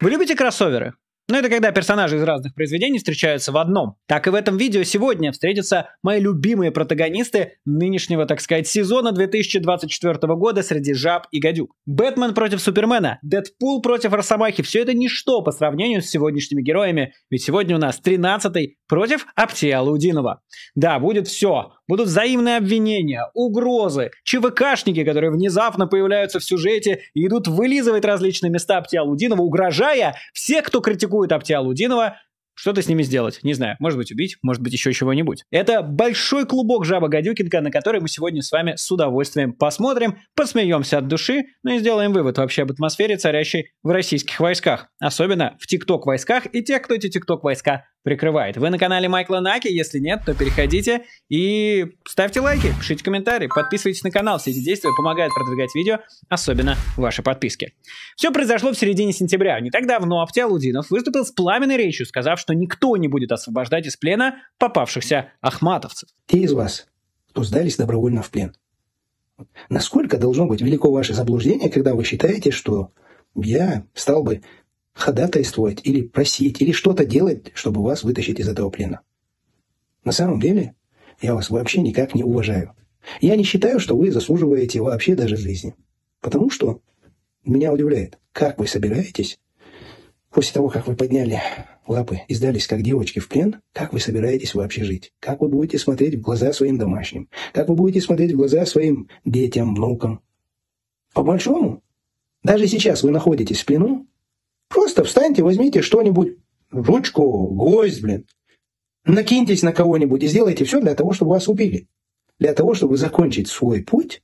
Вы любите кроссоверы? Но ну, это когда персонажи из разных произведений встречаются в одном. Так и в этом видео сегодня встретятся мои любимые протагонисты нынешнего, так сказать, сезона 2024 года среди жаб и гадюк. Бэтмен против Супермена, Дэдпул против Росомахи, все это ничто по сравнению с сегодняшними героями, ведь сегодня у нас 13-й против Аптия Лаудинова. Да, будет все. Будут взаимные обвинения, угрозы, ЧВКшники, которые внезапно появляются в сюжете и идут вылизывать различные места Аптия Лаудинова, угрожая все, кто критикует требует Аптиал Удинова что-то с ними сделать. Не знаю, может быть убить, может быть еще чего-нибудь. Это большой клубок жаба Гадюкинга, на который мы сегодня с вами с удовольствием посмотрим, посмеемся от души, ну и сделаем вывод вообще об атмосфере, царящей в российских войсках. Особенно в ТикТок войсках и тех, кто эти ТикТок войска прикрывает. Вы на канале Майкла Наки, если нет, то переходите и ставьте лайки, пишите комментарии, подписывайтесь на канал. Все эти действия помогают продвигать видео, особенно ваши подписки. Все произошло в середине сентября. Не так давно Аптиалудинов выступил с пламенной речью, сказав, что никто не будет освобождать из плена попавшихся ахматовцев. Те из вас, кто сдались добровольно в плен, насколько должно быть велико ваше заблуждение, когда вы считаете, что я стал бы ходатайствовать или просить, или что-то делать, чтобы вас вытащить из этого плена. На самом деле, я вас вообще никак не уважаю. Я не считаю, что вы заслуживаете вообще даже жизни. Потому что меня удивляет, как вы собираетесь, после того, как вы подняли лапы и сдались как девочки в плен, как вы собираетесь вообще жить? Как вы будете смотреть в глаза своим домашним? Как вы будете смотреть в глаза своим детям, внукам? По-большому, даже сейчас вы находитесь в плену, Просто встаньте, возьмите что-нибудь, ручку, гвоздь, блин, накиньтесь на кого-нибудь и сделайте все для того, чтобы вас убили. Для того, чтобы закончить свой путь,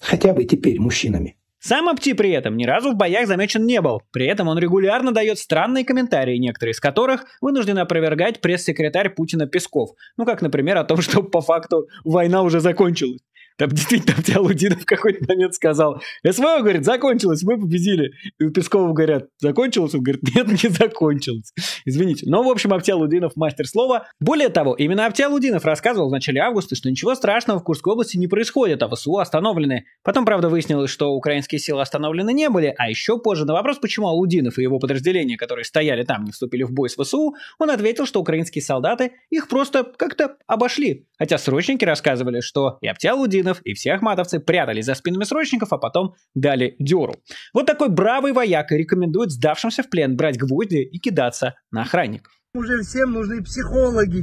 хотя бы теперь мужчинами. Сам Апти при этом ни разу в боях замечен не был. При этом он регулярно дает странные комментарии, некоторые из которых вынужден опровергать пресс-секретарь Путина Песков. Ну как, например, о том, что по факту война уже закончилась. Там действительно там в какой-то момент сказал, СВО, говорит, закончилось, мы победили. И у Пескова говорят, закончилось? Он говорит, нет, не закончилось. Извините. Но, в общем, Аптиалудинов мастер слова. Более того, именно Аптиалудинов рассказывал в начале августа, что ничего страшного в Курской области не происходит, а ВСУ остановлены. Потом, правда, выяснилось, что украинские силы остановлены не были, а еще позже на вопрос, почему Алудинов и его подразделения, которые стояли там, не вступили в бой с ВСУ, он ответил, что украинские солдаты их просто как-то обошли. Хотя срочники рассказывали, что и Аптиалудинов Мухаммедов и все ахматовцы прятались за спинами срочников, а потом дали деру. Вот такой бравый вояка рекомендует сдавшимся в плен брать гвозди и кидаться на охранников. Уже всем нужны психологи.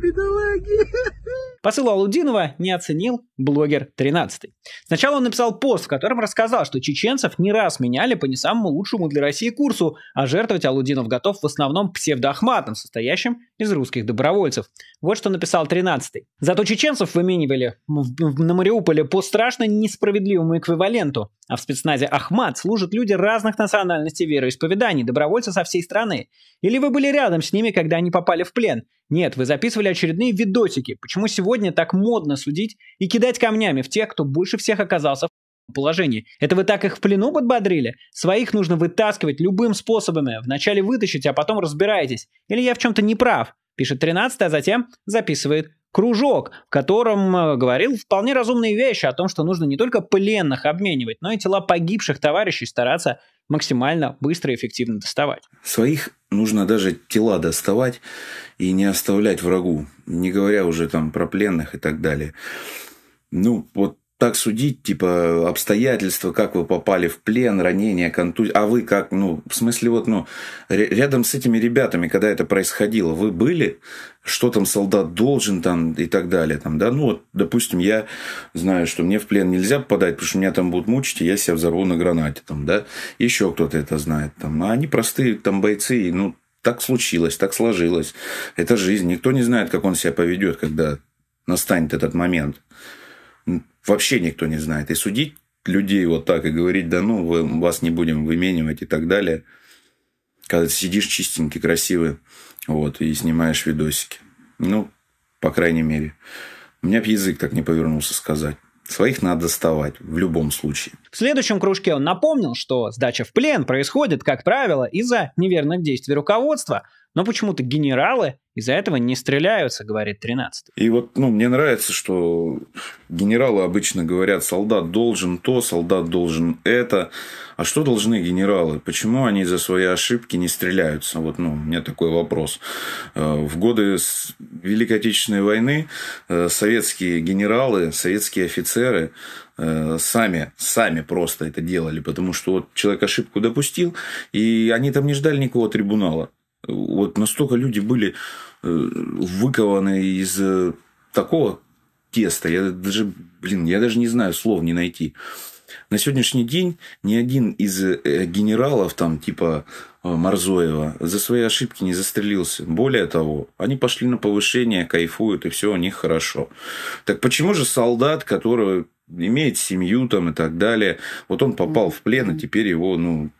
Бедолаги. Посыл Алудинова не оценил блогер 13. Сначала он написал пост, в котором рассказал, что чеченцев не раз меняли по не самому лучшему для России курсу, а жертвовать Алудинов готов в основном псевдоахматом, состоящим из русских добровольцев. Вот что написал 13. Зато чеченцев выменивали на Мариуполе по страшно несправедливому эквиваленту. А в спецназе Ахмат служат люди разных национальностей вероисповеданий, добровольцы со всей страны. Или вы были рядом с ними, когда они попали в плен? Нет, вы записывали очередные видосики. Почему сегодня так модно судить и кидать камнями в тех, кто больше всех оказался в положении? Это вы так их в плену подбодрили? Своих нужно вытаскивать любым способами. Вначале вытащить, а потом разбираетесь. Или я в чем-то не прав? Пишет 13, а затем записывает кружок, в котором э, говорил вполне разумные вещи о том, что нужно не только пленных обменивать, но и тела погибших товарищей стараться максимально быстро и эффективно доставать. Своих нужно даже тела доставать и не оставлять врагу, не говоря уже там про пленных и так далее. Ну, вот так судить, типа, обстоятельства, как вы попали в плен, ранения, контузия. А вы как, ну, в смысле, вот, ну, рядом с этими ребятами, когда это происходило, вы были? Что там солдат должен там и так далее, там, да? Ну, вот, допустим, я знаю, что мне в плен нельзя попадать, потому что меня там будут мучить, и я себя взорву на гранате, там, да? Еще кто-то это знает, там. А они простые, там, бойцы, и, ну, так случилось, так сложилось. Это жизнь. Никто не знает, как он себя поведет, когда настанет этот момент вообще никто не знает. И судить людей вот так и говорить, да ну, вы, вас не будем выменивать и так далее, когда ты сидишь чистенький, красивый, вот, и снимаешь видосики. Ну, по крайней мере. У меня язык так не повернулся сказать. Своих надо доставать в любом случае. В следующем кружке он напомнил, что сдача в плен происходит, как правило, из-за неверных действий руководства – но почему-то генералы из-за этого не стреляются, говорит 13. И вот ну, мне нравится, что генералы обычно говорят, солдат должен то, солдат должен это. А что должны генералы? Почему они за свои ошибки не стреляются? Вот ну, у меня такой вопрос. Э, в годы Великой Отечественной войны э, советские генералы, советские офицеры э, сами, сами просто это делали, потому что вот человек ошибку допустил, и они там не ждали никого трибунала. Вот настолько люди были э, выкованы из э, такого теста. Я даже, блин, я даже не знаю, слов не найти. На сегодняшний день ни один из э, генералов, там, типа Марзоева, за свои ошибки не застрелился. Более того, они пошли на повышение, кайфуют, и все у них хорошо. Так почему же солдат, который имеет семью там и так далее, вот он попал в плен, и теперь его, ну,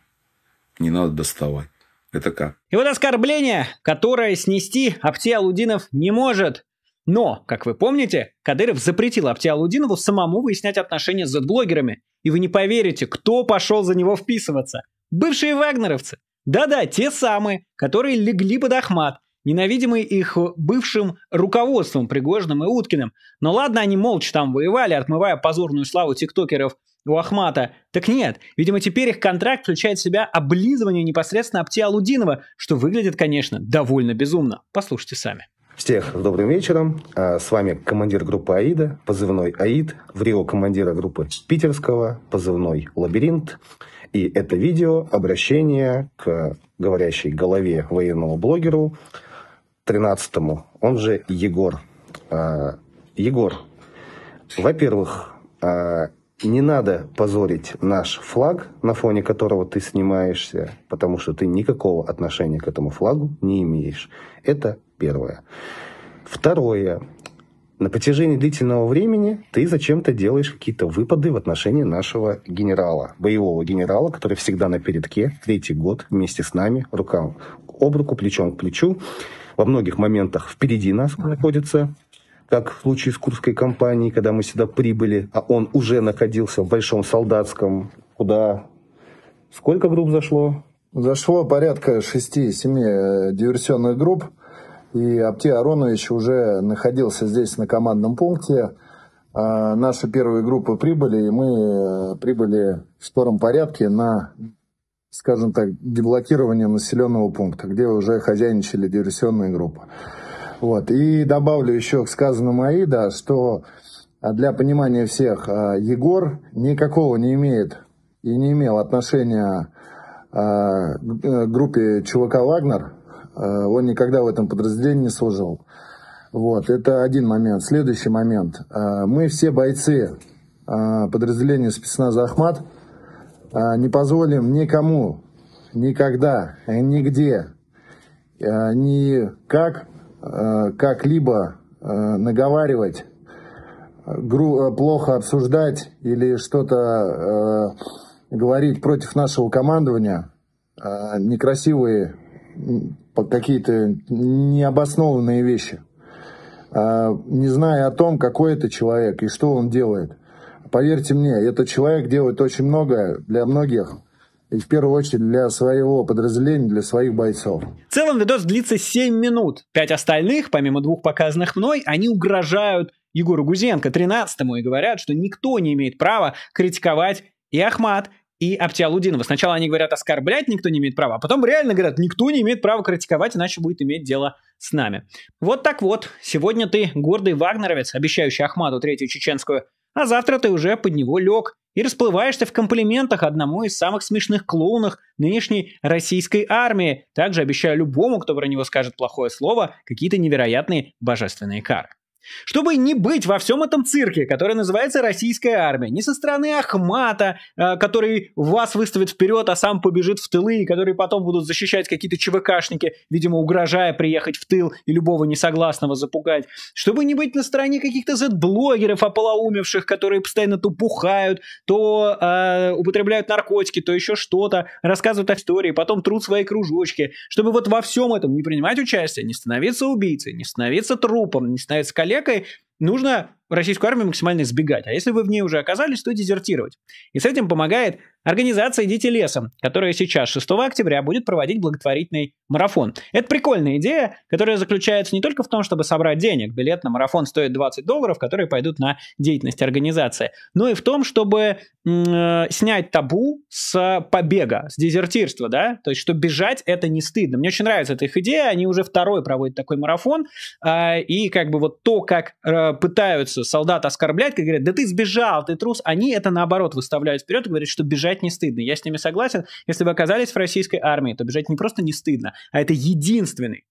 не надо доставать? Это как? И вот оскорбление, которое снести Алудинов не может. Но, как вы помните, Кадыров запретил Алудинову самому выяснять отношения с зет-блогерами. И вы не поверите, кто пошел за него вписываться. Бывшие вагнеровцы. Да-да, те самые, которые легли под Ахмат, ненавидимые их бывшим руководством Пригожным и Уткиным. Но ладно, они молча там воевали, отмывая позорную славу тиктокеров – у Ахмата. Так нет, видимо, теперь их контракт включает в себя облизывание непосредственно Апти Алудинова, что выглядит, конечно, довольно безумно. Послушайте сами. Всех добрым вечером. А, с вами командир группы АИДа, позывной АИД, в Рио командира группы Питерского, позывной Лабиринт. И это видео обращение к говорящей голове военного блогеру 13-му, он же Егор. А, Егор, во-первых, а, не надо позорить наш флаг, на фоне которого ты снимаешься, потому что ты никакого отношения к этому флагу не имеешь. Это первое. Второе. На протяжении длительного времени ты зачем-то делаешь какие-то выпады в отношении нашего генерала, боевого генерала, который всегда на передке, третий год вместе с нами, рукам об руку, плечом к плечу. Во многих моментах впереди нас находится как в случае с Курской компанией, когда мы сюда прибыли, а он уже находился в Большом Солдатском, куда... Сколько групп зашло? Зашло порядка 6-7 э, диверсионных групп, и Апти Аронович уже находился здесь на командном пункте. А наши первые группы прибыли, и мы э, прибыли в скором порядке на, скажем так, деблокирование населенного пункта, где уже хозяйничали диверсионные группы. Вот. И добавлю еще к сказанному Аида, что а, для понимания всех, а, Егор никакого не имеет и не имел отношения а, к э, группе чувака «Вагнер». Он никогда в этом подразделении не служил. Вот, это один момент. Следующий момент. Мы все бойцы подразделения спецназа «Ахмат». Не позволим никому, никогда, нигде, никак Э, как-либо э, наговаривать, э, плохо обсуждать или что-то говорить против нашего командования, некрасивые какие-то необоснованные вещи, не зная о том, какой это человек и что он делает. Поверьте мне, этот человек делает очень многое для многих, и в первую очередь для своего подразделения, для своих бойцов. В целом видос длится 7 минут. Пять остальных, помимо двух показанных мной, они угрожают Егору Гузенко 13-му и говорят, что никто не имеет права критиковать и Ахмат, и Аптиалудинова. Сначала они говорят оскорблять, никто не имеет права, а потом реально говорят, никто не имеет права критиковать, иначе будет иметь дело с нами. Вот так вот, сегодня ты гордый вагнеровец, обещающий Ахмату Третью Чеченскую а завтра ты уже под него лег и расплываешься в комплиментах одному из самых смешных клоунов нынешней российской армии, также обещая любому, кто про него скажет плохое слово, какие-то невероятные божественные кары. Чтобы не быть во всем этом цирке, который называется российская армия, не со стороны Ахмата, э, который вас выставит вперед, а сам побежит в тылы, и которые потом будут защищать какие-то ЧВКшники, видимо, угрожая приехать в тыл и любого несогласного запугать. Чтобы не быть на стороне каких-то зет-блогеров, ополоумевших, которые постоянно то пухают, то э, употребляют наркотики, то еще что-то, рассказывают о истории, потом трут свои кружочки. Чтобы вот во всем этом не принимать участие, не становиться убийцей, не становиться трупом, не становиться коллегой, коллегой, нужно российскую армию максимально избегать. А если вы в ней уже оказались, то дезертировать. И с этим помогает организация «Идите лесом», которая сейчас, 6 октября, будет проводить благотворительный марафон. Это прикольная идея, которая заключается не только в том, чтобы собрать денег, билет на марафон стоит 20 долларов, которые пойдут на деятельность организации, но и в том, чтобы э, снять табу с побега, с дезертирства, да, то есть, что бежать это не стыдно. Мне очень нравится эта их идея, они уже второй проводят такой марафон, а, и как бы вот то, как э, пытаются солдат оскорблять, как говорят, да ты сбежал, ты трус, они это наоборот выставляют вперед и говорят, что бежать не стыдно. Я с ними согласен, если вы оказались в российской армии, то бежать не просто не стыдно, а это единственный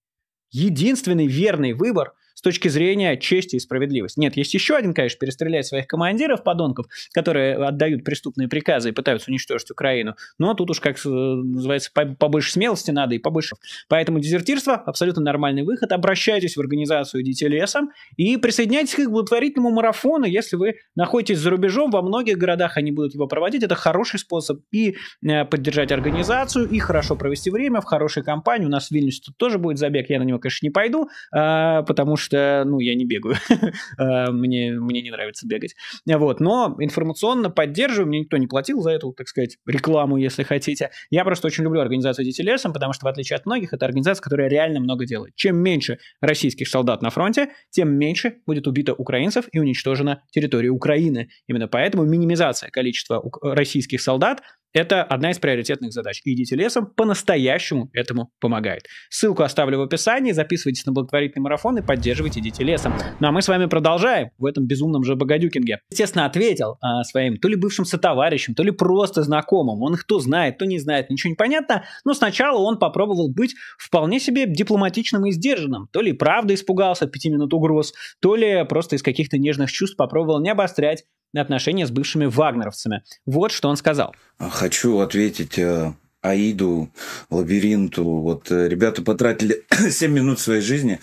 единственный верный выбор, с точки зрения чести и справедливости. Нет, есть еще один, конечно, перестрелять своих командиров, подонков, которые отдают преступные приказы и пытаются уничтожить Украину. Но тут уж, как э, называется, побольше смелости надо и побольше. Поэтому дезертирство – абсолютно нормальный выход. Обращайтесь в организацию «Дети лесом» и присоединяйтесь к их благотворительному марафону, если вы находитесь за рубежом. Во многих городах они будут его проводить. Это хороший способ и э, поддержать организацию, и хорошо провести время в хорошей компании. У нас в Вильнюсе тут тоже будет забег. Я на него, конечно, не пойду, а, потому что что, ну, я не бегаю. Э, мне, мне не нравится бегать. Вот, но информационно поддерживаю, мне никто не платил за эту, так сказать, рекламу, если хотите. Я просто очень люблю организацию «Дети лесом», потому что, в отличие от многих, это организация, которая реально много делает. Чем меньше российских солдат на фронте, тем меньше будет убито украинцев и уничтожена территория Украины. Именно поэтому минимизация количества российских солдат это одна из приоритетных задач. И «Идите лесом» по-настоящему этому помогает. Ссылку оставлю в описании. Записывайтесь на благотворительный марафон и поддерживайте «Идите лесом». Ну а мы с вами продолжаем в этом безумном же богадюкинге. Естественно, ответил а, своим то ли бывшим сотоварищам, то ли просто знакомым. Он их то знает, то не знает, ничего не понятно. Но сначала он попробовал быть вполне себе дипломатичным и сдержанным. То ли правда испугался пяти минут угроз, то ли просто из каких-то нежных чувств попробовал не обострять на отношения с бывшими вагнеровцами. Вот что он сказал. А хочу ответить э, Аиду, Лабиринту. Вот э, ребята потратили 7 минут своей жизни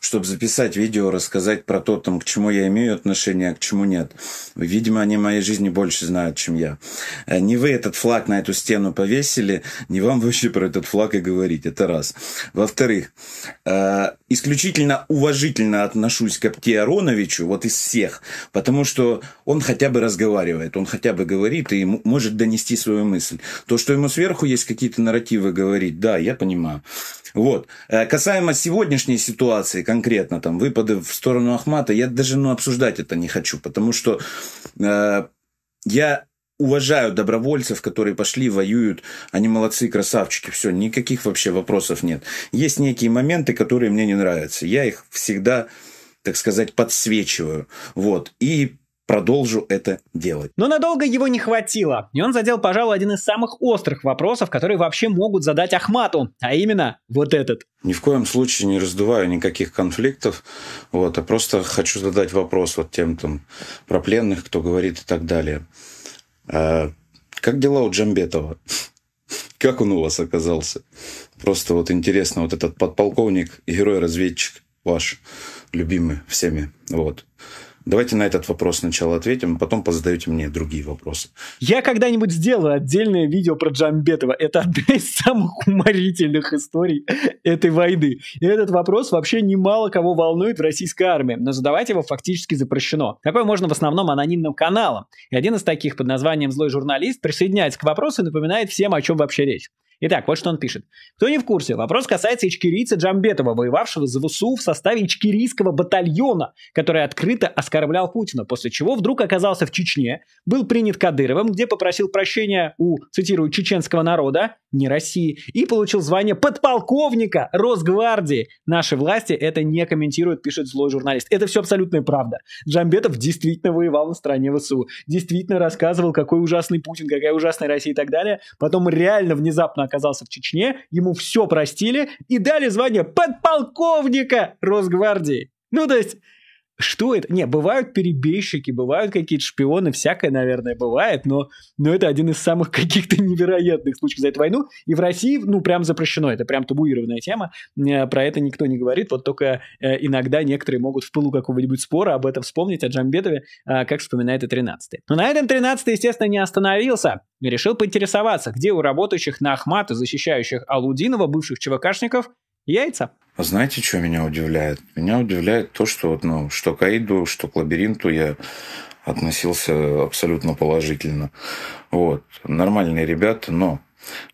чтобы записать видео, рассказать про то, там, к чему я имею отношение, а к чему нет. Видимо, они моей жизни больше знают, чем я. Э, не вы этот флаг на эту стену повесили, не вам вообще про этот флаг и говорить. Это раз. Во-вторых, э, исключительно уважительно отношусь к Апте Ароновичу, вот из всех, потому что он хотя бы разговаривает, он хотя бы говорит и может донести свою мысль. То, что ему сверху есть какие-то нарративы говорить, да, я понимаю. Вот. Э, касаемо сегодняшней ситуации, конкретно, там, выпады в сторону Ахмата, я даже, ну, обсуждать это не хочу, потому что э, я уважаю добровольцев, которые пошли, воюют, они молодцы, красавчики, все, никаких вообще вопросов нет. Есть некие моменты, которые мне не нравятся, я их всегда так сказать, подсвечиваю. Вот. И продолжу это делать. Но надолго его не хватило, и он задел, пожалуй, один из самых острых вопросов, которые вообще могут задать Ахмату, а именно вот этот. Ни в коем случае не раздуваю никаких конфликтов, вот, а просто хочу задать вопрос вот тем там про пленных, кто говорит и так далее. А, как дела у Джамбетова? Как он у вас оказался? Просто вот интересно, вот этот подполковник, герой-разведчик ваш, любимый всеми, вот. Давайте на этот вопрос сначала ответим, потом позадаете мне другие вопросы. Я когда-нибудь сделаю отдельное видео про Джамбетова. Это одна из самых уморительных историй этой войны. И этот вопрос вообще немало кого волнует в российской армии, но задавать его фактически запрещено. Такое можно в основном анонимным каналам. И один из таких под названием «Злой журналист» присоединяется к вопросу и напоминает всем, о чем вообще речь. Итак, вот что он пишет. Кто не в курсе, вопрос касается ичкерийца Джамбетова, воевавшего за ВСУ в составе ичкерийского батальона, который открыто оскорблял Путина, после чего вдруг оказался в Чечне, был принят Кадыровым, где попросил прощения у, цитирую, чеченского народа, не России, и получил звание подполковника Росгвардии. Наши власти это не комментируют, пишет злой журналист. Это все абсолютная правда. Джамбетов действительно воевал на стороне ВСУ, действительно рассказывал, какой ужасный Путин, какая ужасная Россия и так далее. Потом реально внезапно оказался в Чечне, ему все простили и дали звание подполковника Росгвардии. Ну, то есть что это? Не, бывают перебежчики, бывают какие-то шпионы, всякое, наверное, бывает, но, но это один из самых каких-то невероятных случаев за эту войну. И в России, ну, прям запрещено, это прям табуированная тема, э, про это никто не говорит, вот только э, иногда некоторые могут в пылу какого-нибудь спора об этом вспомнить, о Джамбетове, э, как вспоминает и 13 Но на этом 13 естественно, не остановился. Решил поинтересоваться, где у работающих на Ахмата, защищающих Алудинова, бывших ЧВКшников, Яйца. А знаете, что меня удивляет? Меня удивляет то, что вот, ну, что к Аиду, что к лабиринту я относился абсолютно положительно. Вот. Нормальные ребята, но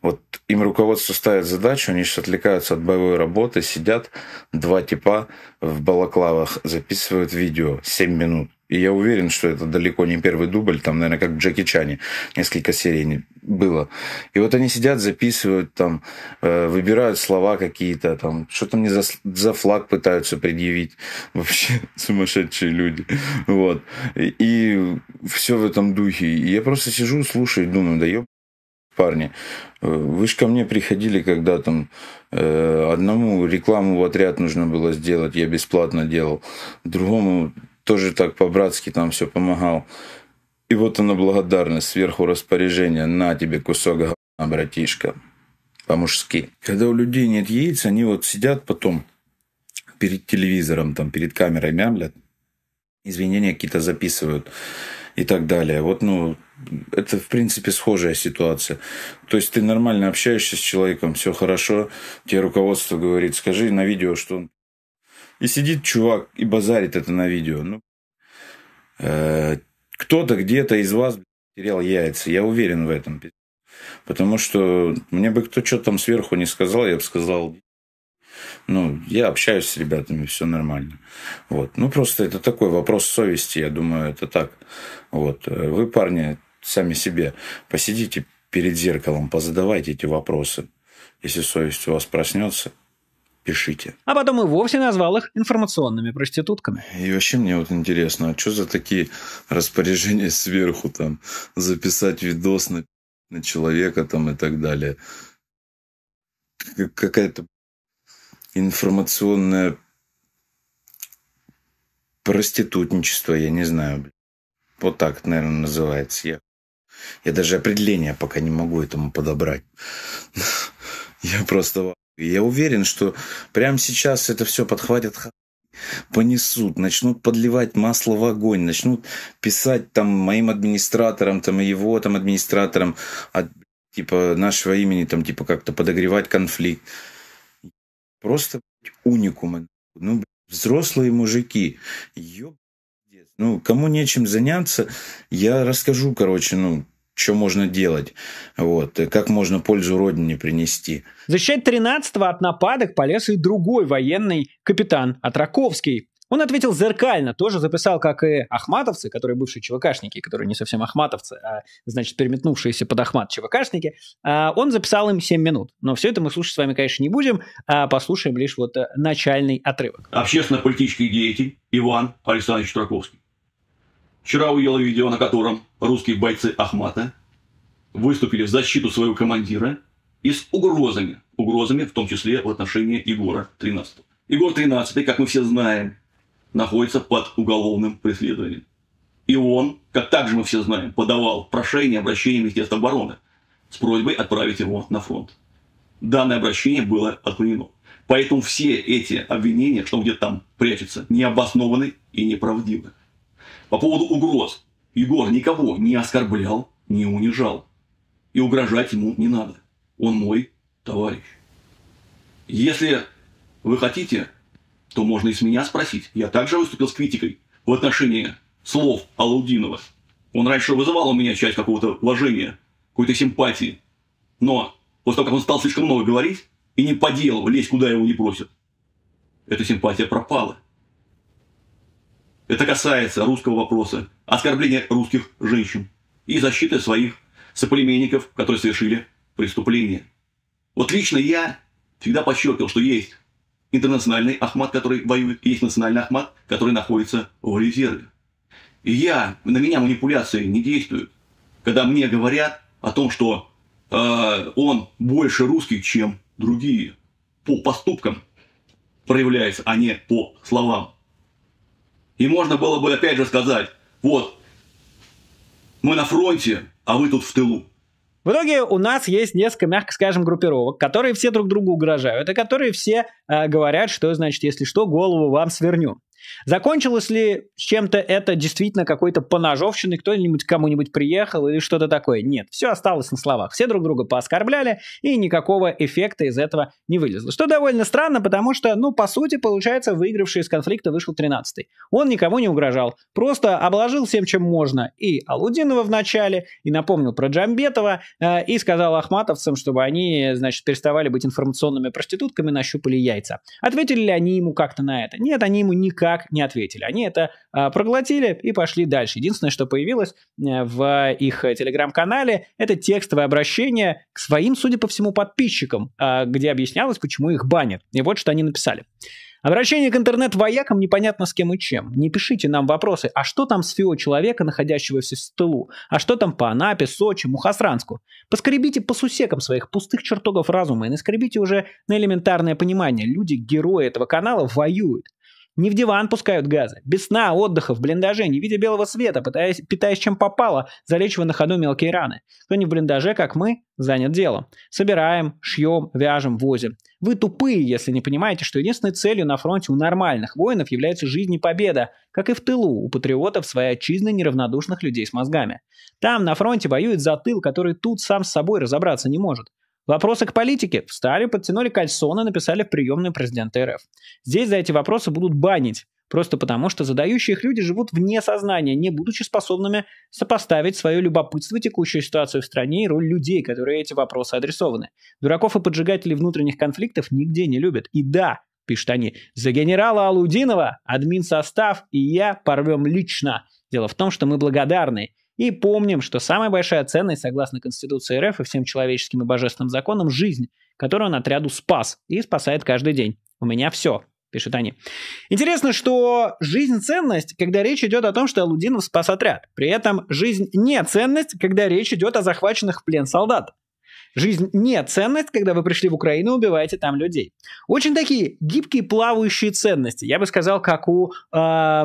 вот им руководство ставит задачу, они сейчас отвлекаются от боевой работы, сидят, два типа в балаклавах записывают видео 7 минут. И я уверен, что это далеко не первый дубль, там, наверное, как в Джеки Чане несколько серий было. И вот они сидят, записывают, там, э, выбирают слова какие-то, там, что-то мне за, за флаг пытаются предъявить. Вообще сумасшедшие люди. Вот. И, и все в этом духе. И я просто сижу, слушаю и думаю, да ёб парни, э, вы же ко мне приходили, когда там э, одному рекламу в отряд нужно было сделать, я бесплатно делал, другому тоже так по-братски там все помогал. И вот она благодарность, сверху распоряжение, на тебе кусок говна, братишка, по-мужски. Когда у людей нет яиц, они вот сидят потом перед телевизором, там, перед камерой мямлят, извинения какие-то записывают и так далее. Вот, ну, это, в принципе, схожая ситуация. То есть ты нормально общаешься с человеком, все хорошо, тебе руководство говорит, скажи на видео, что он и сидит чувак и базарит это на видео. Ну, э, кто-то где-то из вас терял яйца. Я уверен в этом. Потому что мне бы кто что-то там сверху не сказал, я бы сказал, ну, я общаюсь с ребятами, все нормально. Вот. Ну, просто это такой вопрос совести, я думаю, это так. Вот. Вы, парни, сами себе посидите перед зеркалом, позадавайте эти вопросы. Если совесть у вас проснется, пишите. А потом и вовсе назвал их информационными проститутками. И вообще мне вот интересно, а что за такие распоряжения сверху там записать видос на, на человека там и так далее? Какая-то информационное проститутничество, я не знаю. Вот так, наверное, называется. Я, я даже определение пока не могу этому подобрать. Я просто я уверен, что прямо сейчас это все подхватят понесут, начнут подливать масло в огонь, начнут писать там моим администраторам, там и его там администраторам от типа нашего имени, там типа как-то подогревать конфликт. Просто уникумы. Ну, взрослые мужики. Ёб... Ну, кому нечем заняться, я расскажу, короче, ну, что можно делать, вот, как можно пользу Родине принести. Защищать 13-го от нападок полез и другой военный капитан Атраковский. Он ответил зеркально, тоже записал, как и ахматовцы, которые бывшие ЧВКшники, которые не совсем ахматовцы, а, значит, переметнувшиеся под ахмат ЧВКшники. А, он записал им 7 минут. Но все это мы слушать с вами, конечно, не будем, а послушаем лишь вот э, начальный отрывок. Общественно-политический деятель Иван Александрович Траковский Вчера уело видео, на котором русские бойцы Ахмата выступили в защиту своего командира и с угрозами. Угрозами, в том числе в отношении Егора 13. Егор 13, как мы все знаем, находится под уголовным преследованием. И он, как также мы все знаем, подавал прошение, обращение Министерства обороны с просьбой отправить его на фронт. Данное обращение было отклонено. Поэтому все эти обвинения, что где-то там прячется, необоснованы и неправдивы. По поводу угроз. Егор никого не оскорблял, не унижал. И угрожать ему не надо. Он мой товарищ. Если вы хотите, то можно и с меня спросить. Я также выступил с критикой в отношении слов Алаудинова. Он раньше вызывал у меня часть какого-то уважения, какой-то симпатии. Но после того, как он стал слишком много говорить и не по делу лезть, куда его не просят, эта симпатия пропала. Это касается русского вопроса, оскорбления русских женщин и защиты своих соплеменников, которые совершили преступление. Вот лично я всегда подчеркивал, что есть интернациональный Ахмат, который воюет, и есть национальный Ахмат, который находится в резерве. И я, на меня манипуляции не действуют, когда мне говорят о том, что э, он больше русский, чем другие, по поступкам проявляется, а не по словам. И можно было бы опять же сказать, вот, мы на фронте, а вы тут в тылу. В итоге у нас есть несколько, мягко скажем, группировок, которые все друг другу угрожают, и которые все э, говорят, что, значит, если что, голову вам сверню. Закончилось ли с чем-то это действительно какой-то поножовщиной, кто-нибудь кому-нибудь приехал или что-то такое? Нет, все осталось на словах. Все друг друга пооскорбляли, и никакого эффекта из этого не вылезло. Что довольно странно, потому что, ну, по сути, получается, выигравший из конфликта вышел 13-й. Он никому не угрожал, просто обложил всем, чем можно, и Алудинова в начале, и напомнил про Джамбетова, э, и сказал ахматовцам, чтобы они, значит, переставали быть информационными проститутками, нащупали яйца. Ответили ли они ему как-то на это? Нет, они ему никак никак не ответили. Они это а, проглотили и пошли дальше. Единственное, что появилось э, в их телеграм-канале, это текстовое обращение к своим, судя по всему, подписчикам, а, где объяснялось, почему их банят. И вот что они написали. Обращение к интернет-воякам непонятно с кем и чем. Не пишите нам вопросы, а что там с ФИО человека, находящегося в тылу? А что там по Анапе, Сочи, Мухасранску? Поскребите по сусекам своих пустых чертогов разума и наскребите уже на элементарное понимание. Люди, герои этого канала, воюют. Не в диван пускают газы. Без сна, отдыха, в блиндаже, не видя белого света, пытаясь, питаясь чем попало, залечивая на ходу мелкие раны. Кто не в блиндаже, как мы, занят делом. Собираем, шьем, вяжем, возим. Вы тупые, если не понимаете, что единственной целью на фронте у нормальных воинов является жизнь и победа, как и в тылу, у патриотов своей отчизны неравнодушных людей с мозгами. Там на фронте воюет за тыл, который тут сам с собой разобраться не может. Вопросы к политике? Встали, подтянули кальсоны, написали в приемную президента РФ. Здесь за эти вопросы будут банить. Просто потому, что задающие их люди живут вне сознания, не будучи способными сопоставить свое любопытство, текущую ситуацию в стране и роль людей, которые эти вопросы адресованы. Дураков и поджигателей внутренних конфликтов нигде не любят. И да, пишут они, за генерала Алудинова админ состав и я порвем лично. Дело в том, что мы благодарны и помним, что самая большая ценность, согласно Конституции РФ и всем человеческим и божественным законам, жизнь, которую он отряду спас и спасает каждый день. У меня все, пишут они. Интересно, что жизнь – ценность, когда речь идет о том, что Алудинов спас отряд. При этом жизнь – не ценность, когда речь идет о захваченных в плен солдат. Жизнь не ценность, когда вы пришли в Украину и убиваете там людей. Очень такие гибкие плавающие ценности. Я бы сказал, как у э,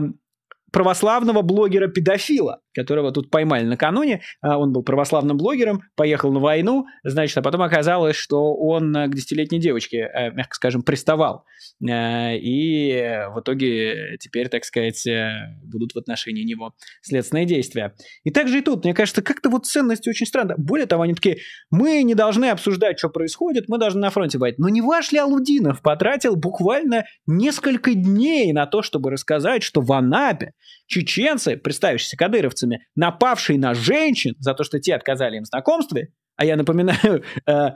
православного блогера-педофила, которого тут поймали накануне. А, он был православным блогером, поехал на войну, значит, а потом оказалось, что он э, к десятилетней девочке, э, мягко скажем, приставал. Э, и в итоге теперь, так сказать, будут в отношении него следственные действия. И также и тут, мне кажется, как-то вот ценности очень странно. Более того, они такие, мы не должны обсуждать, что происходит, мы должны на фронте бывать. Но не ваш ли Алудинов потратил буквально несколько дней на то, чтобы рассказать, что в Анапе Чеченцы, представившиеся кадыровцами, напавшие на женщин за то, что те отказали им в знакомстве, а я напоминаю, э,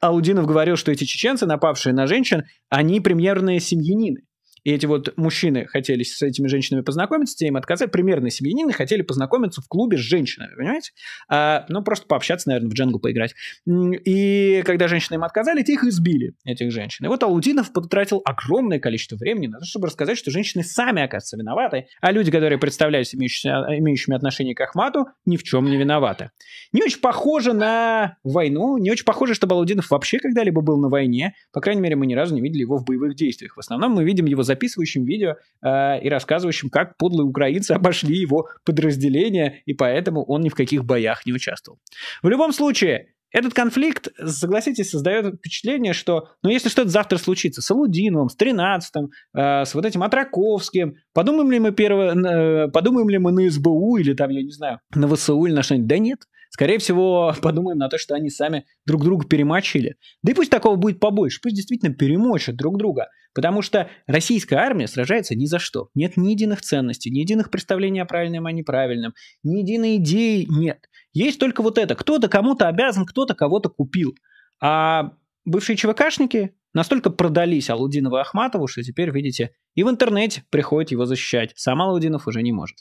Аудинов говорил, что эти чеченцы, напавшие на женщин, они премьерные семьянины. И эти вот мужчины хотели с этими женщинами познакомиться, те им отказали. Примерные семьянины хотели познакомиться в клубе с женщинами, понимаете? А, ну, просто пообщаться, наверное, в джангл поиграть. И когда женщины им отказали, те их избили, этих женщин. И вот Алудинов потратил огромное количество времени на то, чтобы рассказать, что женщины сами, оказывается, виноваты, а люди, которые представляются имеющими, имеющими отношение к Ахмату, ни в чем не виноваты. Не очень похоже на войну, не очень похоже, чтобы Алудинов вообще когда-либо был на войне. По крайней мере, мы ни разу не видели его в боевых действиях. В основном мы видим его за записывающим видео э, и рассказывающим, как подлые украинцы обошли его подразделение, и поэтому он ни в каких боях не участвовал. В любом случае, этот конфликт, согласитесь, создает впечатление, что, ну, если что-то завтра случится с Алудиновым, с 13-м, э, с вот этим Атраковским, подумаем ли мы, перво, э, подумаем ли мы на СБУ или там, я не знаю, на ВСУ или на что-нибудь? Да нет. Скорее всего, подумаем на то, что они сами друг друга перемочили. Да и пусть такого будет побольше, пусть действительно перемочат друг друга. Потому что российская армия сражается ни за что. Нет ни единых ценностей, ни единых представлений о правильном и неправильном, ни единой идеи нет. Есть только вот это. Кто-то кому-то обязан, кто-то кого-то купил. А бывшие ЧВКшники настолько продались Алудинову и Ахматову, что теперь, видите, и в интернете приходит его защищать. Сам Алудинов уже не может.